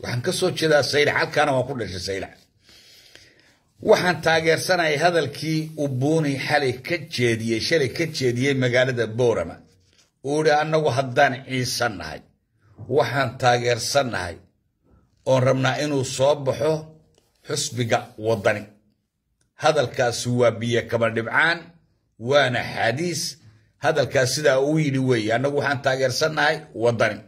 وحن كسو جدا سيلح كان وقول لش سيلح وحن تاجر سنة هذا الكي أبوني حالي كتجدي شلي كتجدي مقالة بورما أولا أنا وحدان إيسان هاي وحن تاجر سنة هاي أنرمنا إنه صبحه حسبق وضني هذا الكاس هو بيا كما نبعان وانا حديث هذا الكاس ده ويلي وي أنا وحن تاجر سنة هاي وضني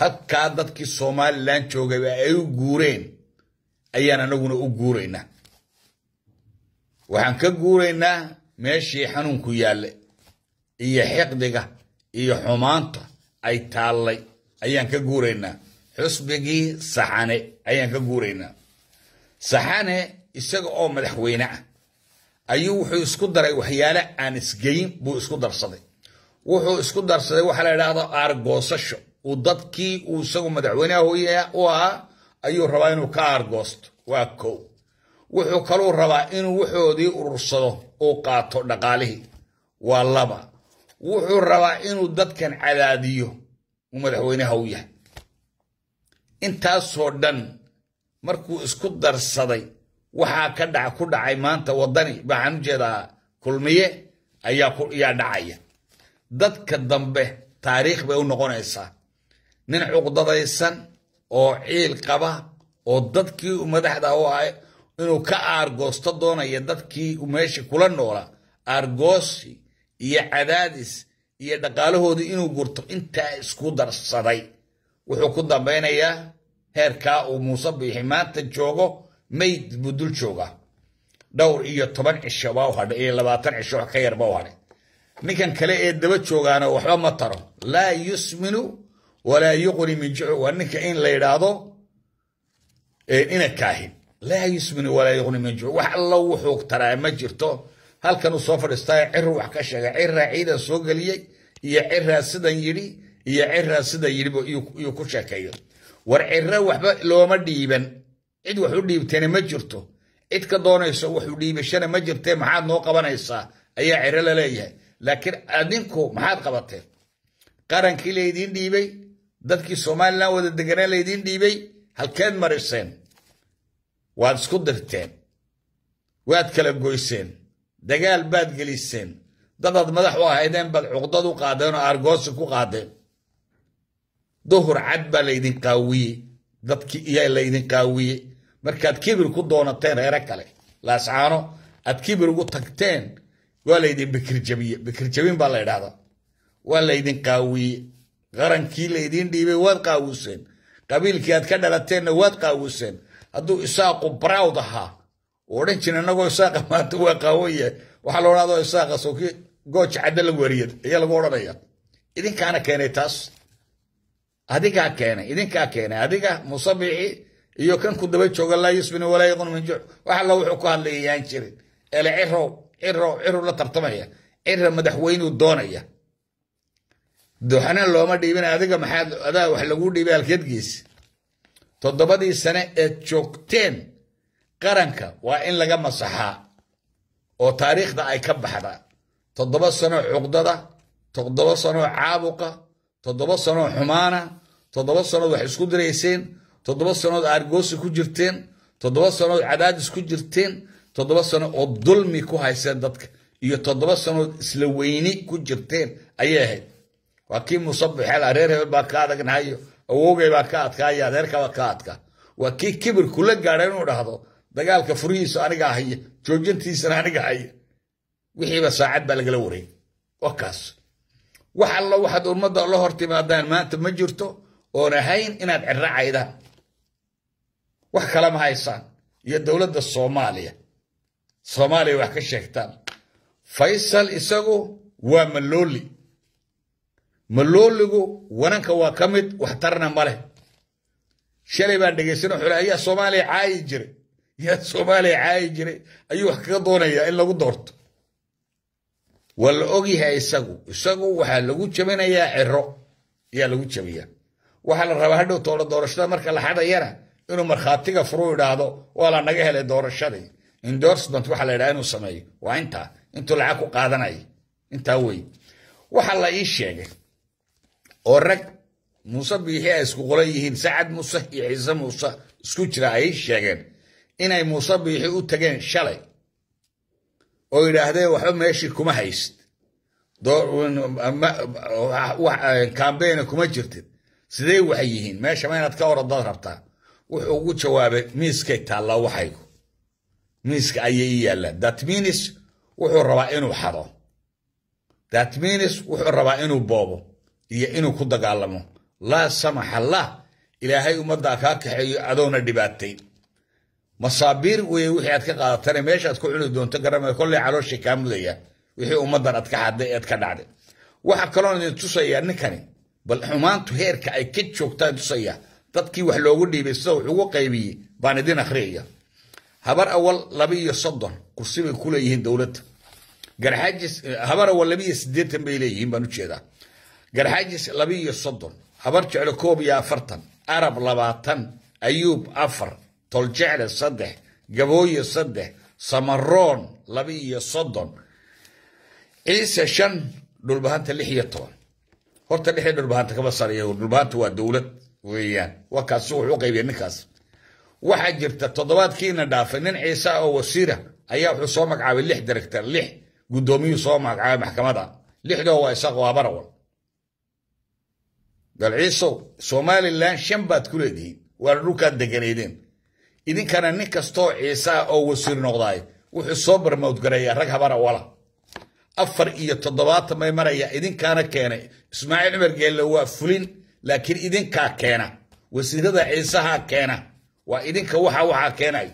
halkaa dadkii somalilan joogay ay u guureen ayaan anaguna u guuraynaa waxaan ka guuraynaa meeshii xanuunku yaalle iyo xiqdiga iyo xumaanta ay taallay ayaan ka guuraynaa xusbigii saxane ayaan ka guuraynaa saxane isaga oo madaxweyne ah ayuu wuxuu isku daray waxyaale aan isgeyn buu isku darsaday wuxuu isku darsaday waxaa la idhaahdaa aargoosasho وددكي وسقو مدعوينه ويا وا أيو ربا إنو كارغوست واكو وحو كلو ربا إنو وحودي أرصده أو قاطو دقاله واللبا وحو ربا إنو ددكن عداديو ومدعوينه ويا intaasoo dhan markuu isku darsaday waxaa ka dhac ku dhacay maanta waddani waxaan u jeedaa kulmiye ayaa dhacaya dadka dambe taariikh bay u noqonaysaa nin cuqdadaysan oo ciil qaba oo dadkii madaxda u ah inuu ka aargoosto doonaya dadkii meesha kula noolaa aargoosi iyo cadaadis iyo dhaqaalahoodii inuu gurto intaa isku darsaday wuxuu ku dambaynayaa heerkaa uu muuse biixi maanta joogo mayd buu dul joogaa dhowr iyo toban cisho baa u hadhay iyo labaatan cisho wax ka yar baa u hadhay ninkan kale ee daba joogaana waxba ma taro laa yusminu ولا يغري من جوع وانك اين لا يرادو إيه، انك كاهن لا يسمن ولا يغني من جوع وح الله وحوك ترى ما جرتو هل كانوا صفر استاي عر وحكاش عر عيد السوق لي يا عر سدا يري يا عر سدا يري يكوشا كايو ور عر وحب لو ما ديبن عد وحو ديبتين ما جرتو عد كدونيس وحو ديبشن ما جرتين معاد نوقا بنيسا اي عر لا لا لكن ادينكو معاد قبطين قرن كيلي دين ديبي دي dadkii somalilan wada deganaa laydin dhiibay halkeed mariseen waad isku dirteen waad kala goyseen dagaal baad geliseen dadaad madax u ahaydeen baad cuqdad u qaadeen oo aargoosi ku qaadeen duhur cad baa laydin qaawiyey dadkii iyaa laydin qaawiyey markaad kibir ku doonateen reere kale laascaano aad kibir ugu tagteen waa laydin bikirjabiye bikirjabin baa la ydhahdaa waa laydin qaawiyey qarankii laydin dhiibay waad qaawuseen qabiilkii aad ka dhalateenna waad qaawuseen hadduu isaaqu browd ahaa oo odhan jira inagoo isaaqa maanta waa qaawan yahay waxaa la odhahdo isaaqa sooki gooj cadda la wariyad ayaa lagu odhanaya idinkaana keenay taas adigaa keenay idinkaa keenay adiga musabici iyo kan ku daba jooga laa yusbini walaa yaqun min juuc wax alla wuxuu ku hadlayayaan jirin ele cirow cirow cirow la tartamaya cira madaxweynuu doonaya دوحنا اللو ما ديبين اذيقا محاد ادا وحلقو ديبين الكيدجيس تدبا دي السنة اتشوكتين قرنكا وان لقام صحا او تاريخ دا اي كبحدا تدبا السنة عقدة دا تدبا السنة عابقة تدبا السنة حمانة تدبا السنة وحسكو دريسين تدبا السنة ارقوسي كجرتين تدبا السنة عداجس كجرتين تضبط السنة الظلمي كو هاي سيدتك يتدبا السنة سلويني كجرتين ايه وكيم مصب حال أرير بكاد جنايو أوجي بكاد كايا أرير كبكاد كا وكيم كبر كله قارن وده هذا دجال كفري سانة جاهية جوجين تي سانة جاهية وحيب ساعد بالجلوري وكاس وحال الله واحد ومضى الله ارتمادان ما تمجرته ونهين إن الرعاية ده وكلام هاي صان يا دولة الصومالية صومالي وحكي الشيخ فيصل إساغو وملولي ملوليغو ونانكا وكامت وحترنا مالي شالي باندقي سنو حولا يا صومالي عايجري يا صومالي عايجري ايوه كدوني يا إلا قدرت والأوغي هاي ساقو ساقو وحا لغو يا ارو يا لغو تشمي وحا لغوهدو طول دورشتا مركا لحادا يانا انو مرخاتيقا فروي دادو وحا لنقه هلي دورشتا اندورسمنت وحا لدانو سمي وانتا انتو العاكو قادن اي انتا وي ورق موسى بيها اسكو قليهين سعد موسى عزة موسى اسكو جرا اي شاقين ان اي موسى بيها او تاقين شالي او الى هده وحب ما يشير كما حيست دور وان اما وان كان بينا كما جرتد سيدي وحيهين ما شمعين اتكاور الضغط ربطا وحقو جوابه ميس كي تالله وحيكو ميس كي اي اي الله دات مينس وحو الربائن وحضو دات مينس وحو الربائن وبوبو iyo inuu ku dagaalamo laa samaxa allah ilaahay ummaddaa kaa kaxeeyo adoona dhibaatay masaabiir weeye wixii aad ka qaadatana meesha aad ku cuni doonto garame kolley calooshii kaa mudaya wixii ummaddan aad ka xadday ead ka dhacday waxaa kaloon idin tusayaa ninkani bal xumaantu heerka ay ka joogtaan tusaya dadkii wax loogu dhiibay sida wax ugu qaybiyey baan idin akhriyaya habar awal laba iyo soddon kursi bay ku leeyihiin dowladda garxaajis habar awal laba iyo siddeetan bay leeyihiin baan u jeedaa قال قرحاجس لبي الصدر كوب يا فرطن أرب لباطن أيوب أفر تلجعل الصدح قبوي الصدح سمرون لبي الصدر عيسى شن دول بهانت اللحية طوال هورت اللحية دول بهانت يقول دول بهانت ودولة ويان وكاسو وقيب ينكاس waxaa jirta toddobaadkiina dhaafay nin وسيرة oo حصومك ayaa wuxuu soo magacaabay lix director lix gudoomiyuu soo magacaabay maxkamada lixdoo waa isaqo waa barawal dalciisow somalilan shan baad ku leedihiin waana dhulkaad deganeedeen idinkana nin kastoo ciisaa oo wasiir noqdaay wuxuu soo barmawdgareeyaa rag habana wala afar iyo toddobaatan may maraya idinkaana keenay ismaaciil cumar geelle waa fulin laakiin idinkaa keena wasiirada ciisahaa keena waa idinka waxa waxaa keenay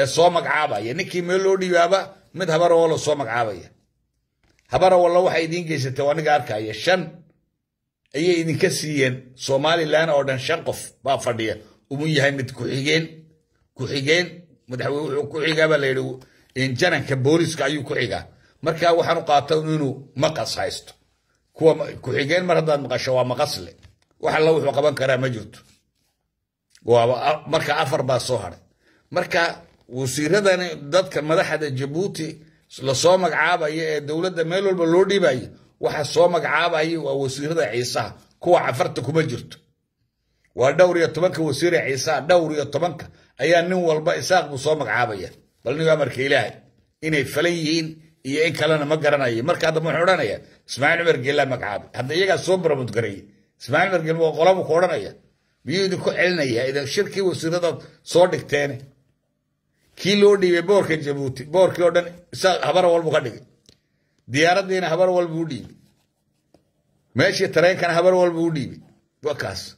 ee soo magacaabaya ninkii meel loo dhibaaba mid habara oo la soo magacaabaya habara walla waxay idiin geysatay waa niga arkaya shan ayay idinka siiyeen somalilan oo dhan shan qof baa fadhiya umuu yahay mid ku-xigeen ku-xigeen madaxweyne wuxuu ku xigaabaa la yidhi jananka booliska ayuu ku xigaa marka waxaanu qaata inuu maqas haysto kuwa ku-xigeen mar haddaad maqasho waa maqasle wax alla wuxuu qaban karaa ma jirto marka afar baa soo haray marka wasiiradani dadka madaxda jabuuti lasoo magacaabaya ee dowladda meel walba loo dhiibayo waxaa soo magacaabaya waa wasiirada ciisaha kuwa cafarta kuma jirto waa dhowr iyo tobanka wasiire ciisaha dhowr iyo tobanka ayaa nin walba isaaq buu soo magacaabaya bal nin amarka ilaahay inay falan yihiin iyo in kalena ma garanayo markaa dambe wuxuu odhanayaa ismaaciil cumar geellaa magacaabay hadda iyagaa soo baramud gareeyey ismaaciil cumar geel qolabuu ku odhanaya miyuu idinku celinayaa shirkii wasiirada soo dhigteene kii loo dhiibay boorka jabuuti boorkii oo dhan isaa habara walbu ka dhigay diyaaradiina habar walba u dhiibi meeshii tareenkana habar walba u dhiibi waa kaas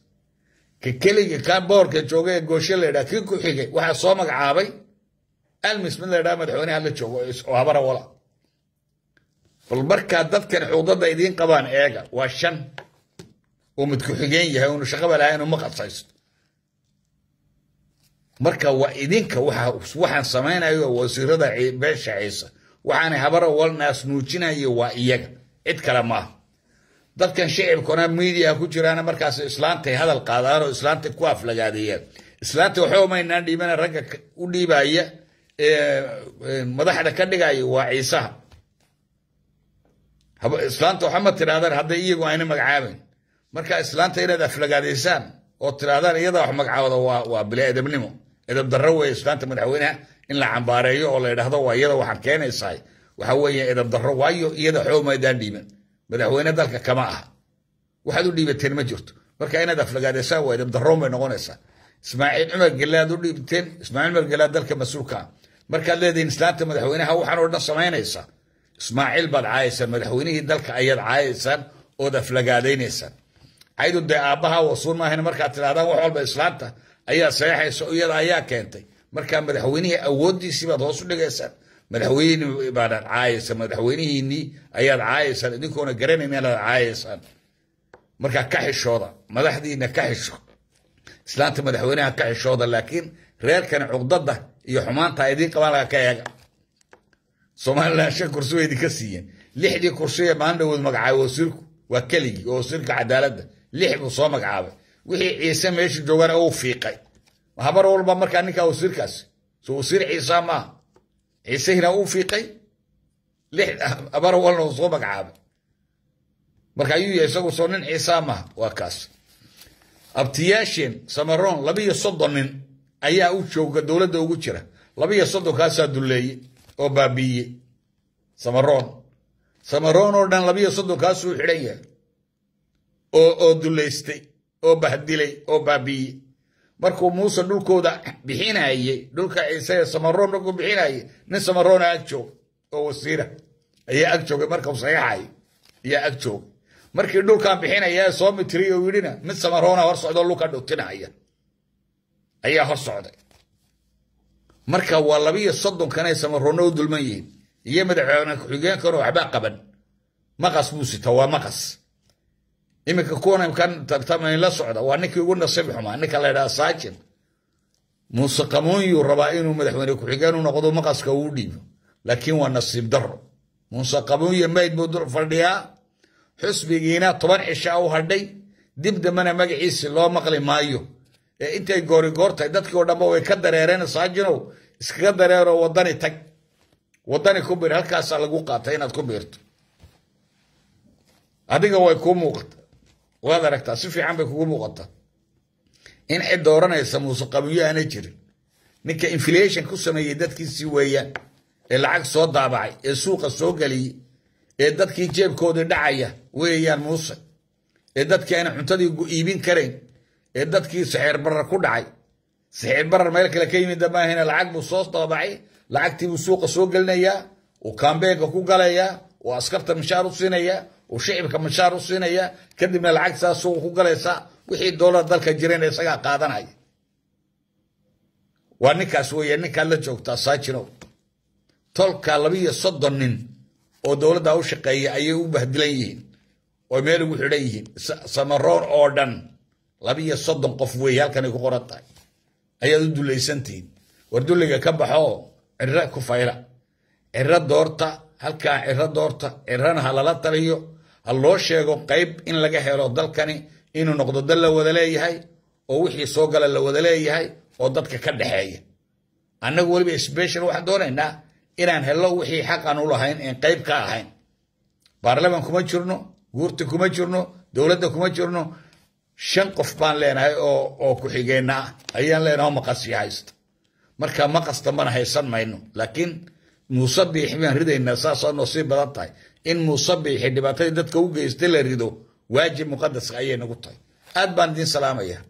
ka keliga kaa boorka jooga ee gooshe la yidhaha kii ku xigay waxaa soo magacaabay almis mid la yidhaha madaxweyne hadla joogo oo habara wala bal markaa dadkan xuudada idiin qabaan eega waa shan uu mid ku-xigeen yahay unu shaqaba lahayn uma qadsaysto marka waa idinka waxaan samaynayo wasiirada beesha ciise وحان هبرا والناس نوچنا يوا إياغ إدكالما داد كان شعب كونا ميديا كجرانا مركاس إسلانتي هذا القادار وإسلانتي كواف لغادية إسلانتي وحوما إنان ديبانا رنقا قديبا إيا إيه، مدحدا كدقا يوا عيسا إسلانتي وحمد ترادار هادا إياغو عين مقعابين مركا إسلانتي إلا داف لغادية سان وترادار إياغو مقعابا وابلا إدبنمو إدب دروا إسلانتي مدحوينها in la cambaareeyo oo la yidhaahdo waa iyada waxaan keenaysahay waxa weeye edan darro waayo iyada waxba dhiiban madaxweyne dalka kama aha waxaad u dhiibateen ma jirto marka inaad aflagaadaysaa waa edan darroon bay noqonaysaa ismaaciil cumar gelle aad u dhiibteen ismaaciil cumar gelle dalka mas-uulka ah markaad leedihiin islaanta madaxweynaha waxaan oo dhan samaynaysaa ismaaciil baad caayaysaan madaxweynihii dalka ayaad caayaysaan ood aflagaadaynaysaan caydu dee aabbaha wasuun maahan markaad tidhahdaan wax walba islaanta ayaa saxeexaysa iyada ayaa keentay مركا مدحويني أودي سيما دوسو لغيسان مدحويني بعد العايسة مدحويني إني أياد عايسة لدي كونا قريني ميلا عايسة مركا كحي الشوضة مدحدي إنا كحي الشوضة إسلام تمدحويني كحي الشوضة لكن رير كان عقدده يحمان تايدين قبالا كايقا سومان لا شك كرسوه دي كسيا لحدي كرسوه ما عنده وذ مقعي وصيركو وكلي وصيرك عدالده لحبو صو مقعابه وحي عيسى يشي جوغان أو هبر أول بمر كأنك أوصير كاس سوصير عيسى ما عيسى هنا أوفي قي لح أبر أول نصوبك عاب مرك أيو عيسى وصونين عيسى ما وكاس أبتياشين سمرون لبي صد من أي أوتشو دولة دوغوتشرة لبي صد كاسا دولي أو بابي سمرون سمرون أوردان لبي صد كاسو حريه أو أو دوليستي أو بهدلي أو بابي markuu muuse dhulkooda bixinayey dhulka ciise samaroon markuu bixinayey nin samaroona ag joog oo wasiira ayaa ag joogay markuu saxiixay ayaa ag joogay markii dhulkan bixinaya soo mitriy oo yidhina mid samaroona hor socda luka dhutinaya ayaa hor socday marka waa labiyo soddon kana samaroona u dulman yihiin iyo madaxweyne ku-xigeenkana waxbaa qaban maqas buu sita waa maqas إمك كون يمكن تبتمني لا صعدة وأنك يقولنا صبح ما أنك لا إذا ساكن مستقمون يربعين ومدحون يكحجان ونقضوا مقص كودي لكن وأنا سيبدر مستقمون يميت بدر فرديا حس بيجينا طبعا عشاء وهردي دب دمنا مقعيس الله مقلي مايو إيه أنت غوري غورتا إيه دتك ودا ما ويكدر يرين ساجنو اسكدر يرى وداني تك وداني كبير هكا سالقوقا تينا كبيرت هذيك ويكون موقت وهذا ركتا سفي عمك هو مغطى إن حد دورنا يسمو سقمية نجر نكا إنفليشن كسما يدد كي سيوية العكس صوت دابعي السوق السوق لي يدد كي جيب كود دعية ويا الموسى يدد أنا حنتدي يبين كرين يدد كي برا كود دعي سحير برا مالك لكيم دابا هنا العكس صوت العكس تيب السوق السوق وكان بيك وكو قليا وأسكرت مشارو سينيا وشيء من شهر وصينية من العكسة سوق وقليسة وحي الدولار ذلك جرين يساقا قادنا هاي وانكا سوية انكا لجوكتا ساكنو تلك لبية صدنن ودولة داو شقية ايو بهدلين وميلو حريين سمرور اوردن لبية صدن قفوية هل كان يكو قرطاي ايو دولي سنتين وردولي كبحو عراء كفايلة عراء دورتا هل كان عراء دورتا عراء هلالات تليو ha loo sheego qayb in laga helo dalkani inuu noqdo dal la wada leeyahay oo wixii soo gala la wada leeyahay oo dadka ka dhexeeya annagu weliba special waxaan doonaynaa inaan helno wixii xaq aan u lahayn een qayb ka ahayn baarlaman kuma jirno guurta kuma jirno dowladda kuma jirno shan qof baan leenahay oo oo ku-xigeenna ah ayaan leenahay oo maqas ii haysta marka maqas dambana haysan mayno laakiin musabiix baan ridaynaa saasoo noo sii badan tahay in musabiixi dhibaatadii dadka u geystay la rido waajib muqadas ayay nagu tahay aad baan idiin salaamaya